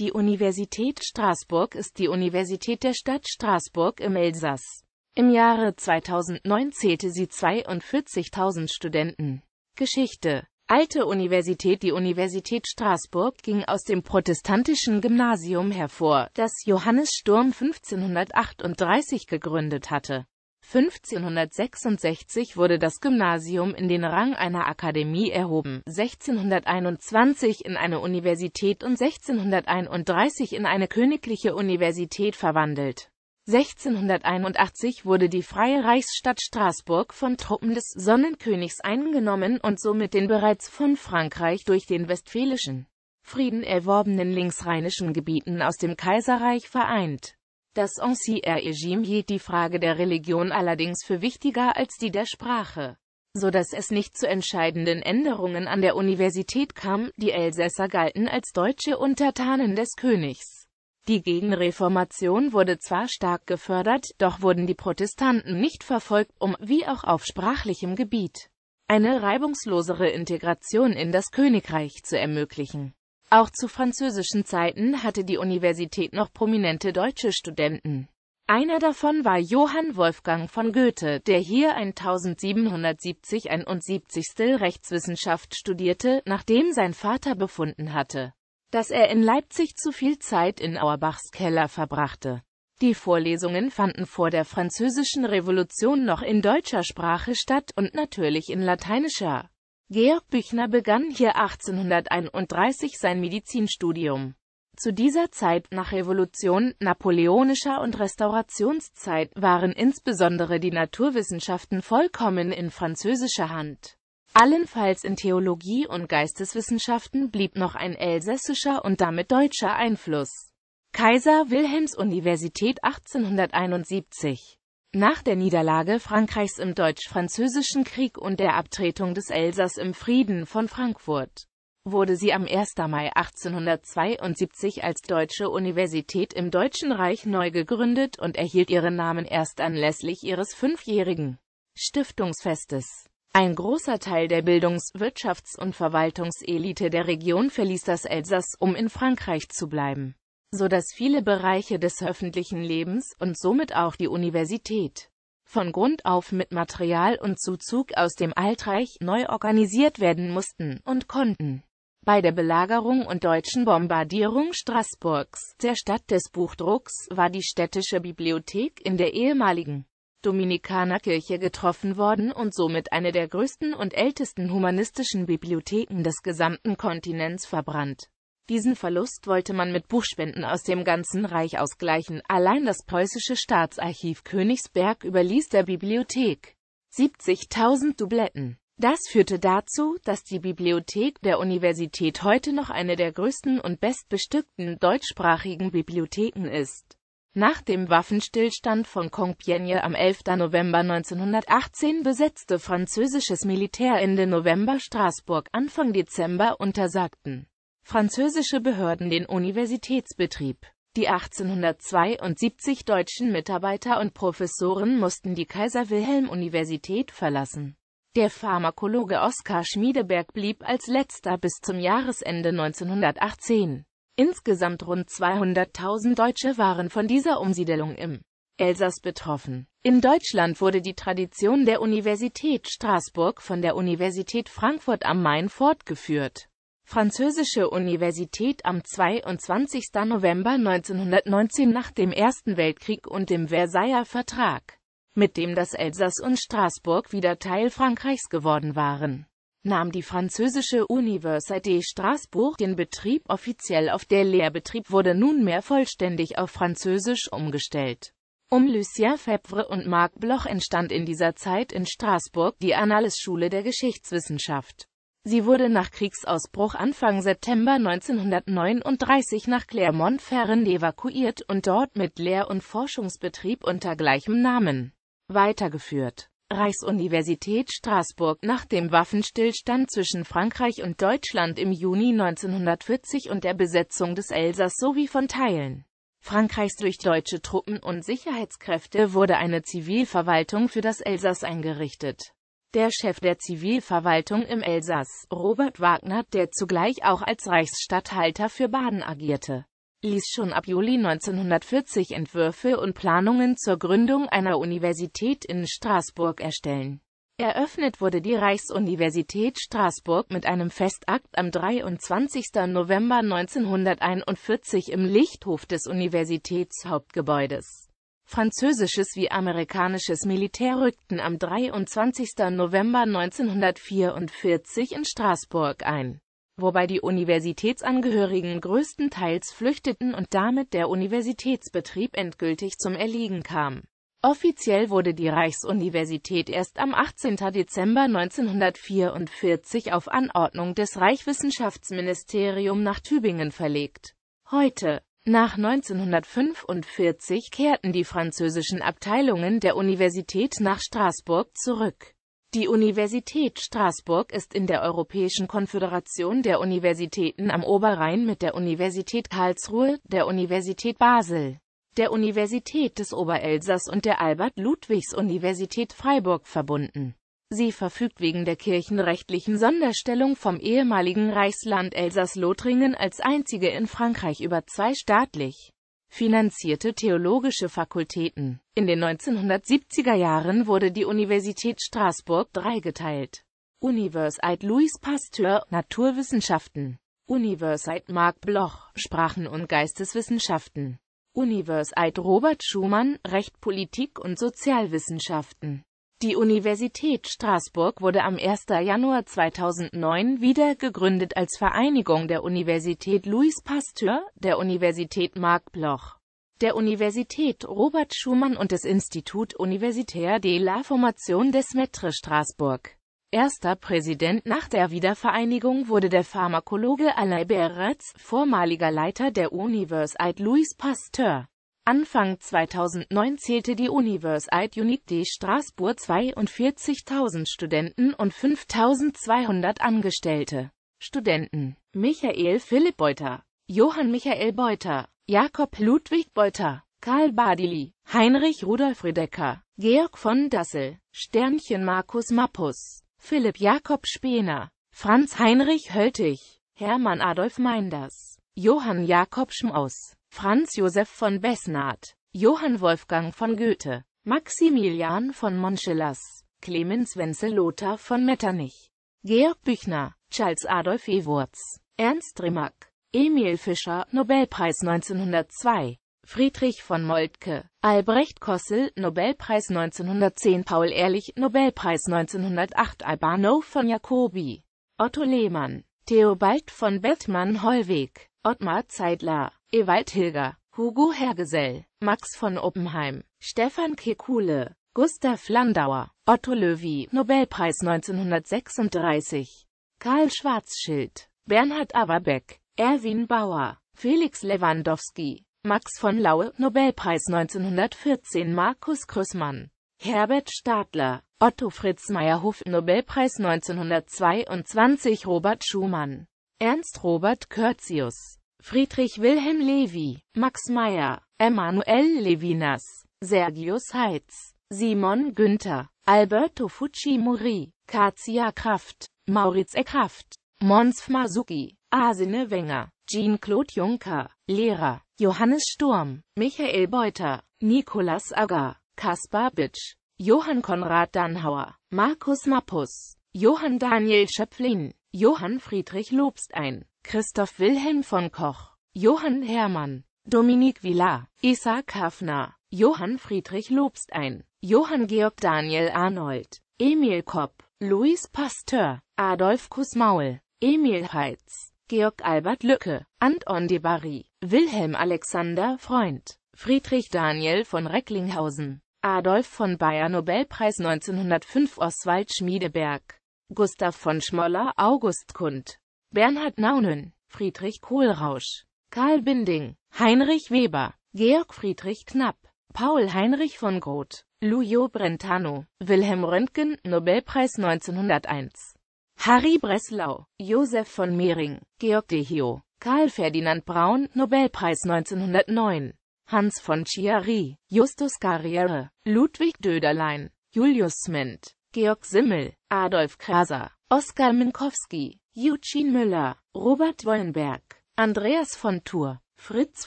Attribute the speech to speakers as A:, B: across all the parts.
A: Die Universität Straßburg ist die Universität der Stadt Straßburg im Elsass. Im Jahre 2009 zählte sie 42.000 Studenten. Geschichte Alte Universität Die Universität Straßburg ging aus dem protestantischen Gymnasium hervor, das Johannes Sturm 1538 gegründet hatte 1566 wurde das Gymnasium in den Rang einer Akademie erhoben, 1621 in eine Universität und 1631 in eine königliche Universität verwandelt. 1681 wurde die Freie Reichsstadt Straßburg von Truppen des Sonnenkönigs eingenommen und somit den bereits von Frankreich durch den Westfälischen Frieden erworbenen linksrheinischen Gebieten aus dem Kaiserreich vereint das Ancien-Regime hielt die Frage der Religion allerdings für wichtiger als die der Sprache, so dass es nicht zu entscheidenden Änderungen an der Universität kam, die Elsässer galten als deutsche Untertanen des Königs. Die Gegenreformation wurde zwar stark gefördert, doch wurden die Protestanten nicht verfolgt, um, wie auch auf sprachlichem Gebiet, eine reibungslosere Integration in das Königreich zu ermöglichen. Auch zu französischen Zeiten hatte die Universität noch prominente deutsche Studenten. Einer davon war Johann Wolfgang von Goethe, der hier 1770-71 Rechtswissenschaft studierte, nachdem sein Vater befunden hatte, dass er in Leipzig zu viel Zeit in Auerbachs Keller verbrachte. Die Vorlesungen fanden vor der Französischen Revolution noch in deutscher Sprache statt und natürlich in lateinischer. Georg Büchner begann hier 1831 sein Medizinstudium. Zu dieser Zeit, nach Revolution, napoleonischer und Restaurationszeit, waren insbesondere die Naturwissenschaften vollkommen in französischer Hand. Allenfalls in Theologie und Geisteswissenschaften blieb noch ein elsässischer und damit deutscher Einfluss. Kaiser Wilhelms Universität 1871 nach der Niederlage Frankreichs im Deutsch-Französischen Krieg und der Abtretung des Elsass im Frieden von Frankfurt wurde sie am 1. Mai 1872 als Deutsche Universität im Deutschen Reich neu gegründet und erhielt ihren Namen erst anlässlich ihres fünfjährigen Stiftungsfestes. Ein großer Teil der Bildungs-, Wirtschafts- und Verwaltungselite der Region verließ das Elsass, um in Frankreich zu bleiben so dass viele Bereiche des öffentlichen Lebens, und somit auch die Universität, von Grund auf mit Material und Zuzug aus dem Altreich neu organisiert werden mussten und konnten. Bei der Belagerung und deutschen Bombardierung Straßburgs, der Stadt des Buchdrucks, war die städtische Bibliothek in der ehemaligen Dominikanerkirche getroffen worden und somit eine der größten und ältesten humanistischen Bibliotheken des gesamten Kontinents verbrannt. Diesen Verlust wollte man mit Buchspenden aus dem ganzen Reich ausgleichen, allein das preußische Staatsarchiv Königsberg überließ der Bibliothek 70.000 Dubletten. Das führte dazu, dass die Bibliothek der Universität heute noch eine der größten und bestbestückten deutschsprachigen Bibliotheken ist. Nach dem Waffenstillstand von Compiègne am 11. November 1918 besetzte französisches Militär Ende November Straßburg, Anfang Dezember untersagten französische Behörden den Universitätsbetrieb. Die 1872 deutschen Mitarbeiter und Professoren mussten die Kaiser-Wilhelm-Universität verlassen. Der Pharmakologe Oskar Schmiedeberg blieb als letzter bis zum Jahresende 1918. Insgesamt rund 200.000 Deutsche waren von dieser Umsiedelung im Elsass betroffen. In Deutschland wurde die Tradition der Universität Straßburg von der Universität Frankfurt am Main fortgeführt Französische Universität am 22. November 1919 nach dem Ersten Weltkrieg und dem Versailler Vertrag, mit dem das Elsass und Straßburg wieder Teil Frankreichs geworden waren nahm die französische Université Straßburg den Betrieb offiziell auf, der Lehrbetrieb wurde nunmehr vollständig auf Französisch umgestellt. Um Lucien Febvre und Marc Bloch entstand in dieser Zeit in Straßburg die Annales-Schule der Geschichtswissenschaft. Sie wurde nach Kriegsausbruch Anfang September 1939 nach Clermont-Ferrand evakuiert und dort mit Lehr- und Forschungsbetrieb unter gleichem Namen weitergeführt. Reichsuniversität Straßburg Nach dem Waffenstillstand zwischen Frankreich und Deutschland im Juni 1940 und der Besetzung des Elsass sowie von Teilen Frankreichs durch deutsche Truppen und Sicherheitskräfte wurde eine Zivilverwaltung für das Elsass eingerichtet der Chef der Zivilverwaltung im Elsass, Robert Wagner, der zugleich auch als Reichsstatthalter für Baden agierte, ließ schon ab Juli 1940 Entwürfe und Planungen zur Gründung einer Universität in Straßburg erstellen. Eröffnet wurde die Reichsuniversität Straßburg mit einem Festakt am 23. November 1941 im Lichthof des Universitätshauptgebäudes französisches wie amerikanisches Militär rückten am 23. November 1944 in Straßburg ein, wobei die Universitätsangehörigen größtenteils flüchteten und damit der Universitätsbetrieb endgültig zum Erliegen kam. Offiziell wurde die Reichsuniversität erst am 18. Dezember 1944 auf Anordnung des Reichswissenschaftsministerium nach Tübingen verlegt. Heute nach 1945 kehrten die französischen Abteilungen der Universität nach Straßburg zurück. Die Universität Straßburg ist in der Europäischen Konföderation der Universitäten am Oberrhein mit der Universität Karlsruhe, der Universität Basel, der Universität des Oberelsass und der Albert-Ludwigs-Universität Freiburg verbunden Sie verfügt wegen der kirchenrechtlichen Sonderstellung vom ehemaligen Reichsland Elsass-Lothringen als einzige in Frankreich über zwei staatlich finanzierte theologische Fakultäten. In den 1970er Jahren wurde die Universität Straßburg dreigeteilt. Universite Louis Pasteur, Naturwissenschaften. Universite Marc Bloch, Sprachen- und Geisteswissenschaften. Universite Robert Schumann, Recht, Politik und Sozialwissenschaften. Die Universität Straßburg wurde am 1. Januar 2009 wieder gegründet als Vereinigung der Universität Louis Pasteur, der Universität Marc Bloch, der Universität Robert Schumann und des Institut Universitaire de la Formation des Maîtres Straßburg. Erster Präsident nach der Wiedervereinigung wurde der Pharmakologe Alain Beretz, vormaliger Leiter der Universität Louis Pasteur. Anfang 2009 zählte die Universite Unique de Straßburg 42.000 Studenten und 5.200 Angestellte. Studenten Michael Philipp Beuter, Johann Michael Beuter, Jakob Ludwig Beuter, Karl Badili, Heinrich Rudolf Redecker, Georg von Dassel, Sternchen Markus Mappus, Philipp Jakob Spener, Franz Heinrich Höltig, Hermann Adolf Meinders, Johann Jakob Schmaus, Franz Josef von Besnath, Johann Wolfgang von Goethe, Maximilian von Monschillers, Clemens Wenzel Lothar von Metternich, Georg Büchner, Charles Adolf Ewurz, Ernst Rimack, Emil Fischer, Nobelpreis 1902, Friedrich von Moltke, Albrecht Kossel, Nobelpreis 1910, Paul Ehrlich, Nobelpreis 1908, Albano von Jacobi, Otto Lehmann, Theobald von Bettmann-Hollweg, Ottmar Zeidler, Ewald Hilger, Hugo Hergesell, Max von Oppenheim, Stefan Kekule, Gustav Landauer, Otto Löwy, Nobelpreis 1936, Karl Schwarzschild, Bernhard Averbeck, Erwin Bauer, Felix Lewandowski, Max von Laue, Nobelpreis 1914 Markus Krüssmann, Herbert Stadler, Otto Fritz Meyerhof, Nobelpreis 1922 Robert Schumann, Ernst Robert Curtius Friedrich Wilhelm Levi, Max Meyer, Emanuel Levinas, Sergius Heitz, Simon Günther, Alberto Fujimori, Katia Kraft, Mauritz Eckhaft, Mons Masuki, Asine Wenger, Jean-Claude Juncker, Lehrer, Johannes Sturm, Michael Beuter, Nikolas Agger, Kaspar Bitsch, Johann Konrad Danhauer, Markus Mappus, Johann Daniel Schöpflin, Johann Friedrich Lobst ein, Christoph Wilhelm von Koch, Johann Hermann, Dominique Villar, Isaac Hafner, Johann Friedrich Lobst ein, Johann Georg Daniel Arnold, Emil Kopp, Louis Pasteur, Adolf Kussmaul, Emil Heitz, Georg Albert Lücke, Anton de Barry, Wilhelm Alexander Freund, Friedrich Daniel von Recklinghausen, Adolf von Bayer Nobelpreis 1905 Oswald Schmiedeberg Gustav von Schmoller, August Kund, Bernhard Naunen, Friedrich Kohlrausch, Karl Binding, Heinrich Weber, Georg Friedrich Knapp, Paul Heinrich von Groth, Lujo Brentano, Wilhelm Röntgen, Nobelpreis 1901, Harry Breslau, Josef von Mehring, Georg Dehio, Karl Ferdinand Braun, Nobelpreis 1909, Hans von Chiari, Justus Carriere, Ludwig Döderlein, Julius Ment, Georg Simmel, Adolf Kraser, Oskar Minkowski, Eugene Müller, Robert Wollenberg, Andreas von Thur, Fritz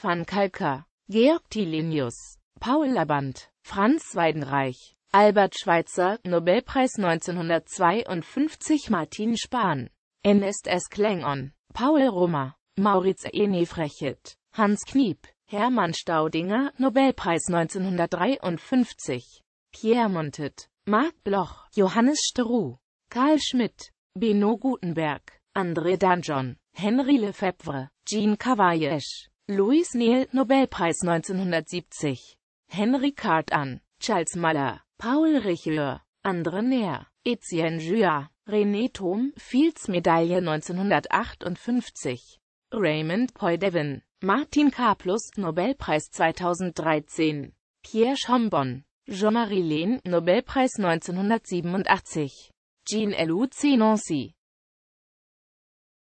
A: van Kalker, Georg Tilinius, Paul Laband, Franz Weidenreich, Albert Schweitzer, Nobelpreis 1952 Martin Spahn, NSS Klängon, Paul Rummer, Maurits Enefrechet, Hans Kniep, Hermann Staudinger, Nobelpreis 1953, Pierre Montet, Mark Bloch, Johannes Steroux, Karl Schmidt, Beno Gutenberg, André Danjon, Henri Lefebvre, Jean Cavayesh, Louis Neal, Nobelpreis 1970, Henri Cartan, Charles Maller, Paul Richelieu, André Neher, Etienne Jouard, René Thom, Fields-Medaille 1958, Raymond Poydevin, Martin K. Nobelpreis 2013, Pierre Schombon, Jean-Marie Lehn, Nobelpreis 1987. Jean-Luc Nancy